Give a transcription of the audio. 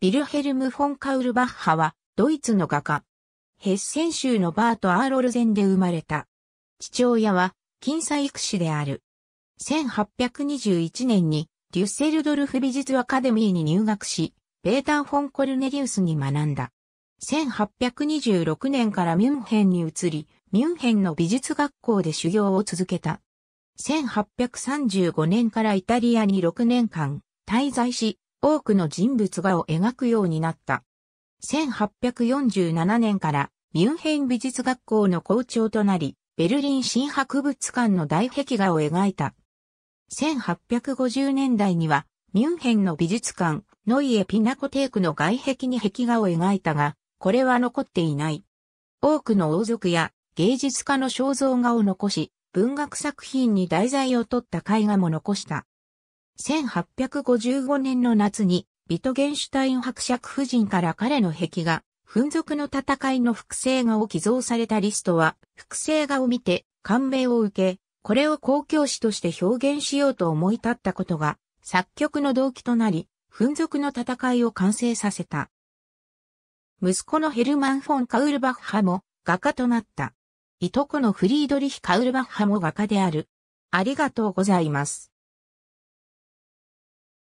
ビルヘルム・フォン・カウルバッハは、ドイツの画家。ヘッセン州のバート・アーロルゼンで生まれた。父親は、近細育士である。1821年に、デュッセルドルフ美術アカデミーに入学し、ベーター・フォン・コルネリウスに学んだ。1826年からミュンヘンに移り、ミュンヘンの美術学校で修行を続けた。1835年からイタリアに6年間滞在し、多くの人物画を描くようになった。1847年からミュンヘン美術学校の校長となり、ベルリン新博物館の大壁画を描いた。1850年代には、ミュンヘンの美術館、ノイエ・ピナコテークの外壁に壁画を描いたが、これは残っていない。多くの王族や芸術家の肖像画を残し、文学作品に題材を取った絵画も残した。1855年の夏に、ビトゲンシュタイン伯爵夫人から彼の壁画、紛族の戦いの複製画を寄贈されたリストは、複製画を見て感銘を受け、これを公共詩として表現しようと思い立ったことが、作曲の動機となり、紛族の戦いを完成させた。息子のヘルマン・フォン・カウルバッハも画家となった。いとこのフリードリヒ・カウルバッハも画家である。ありがとうございます。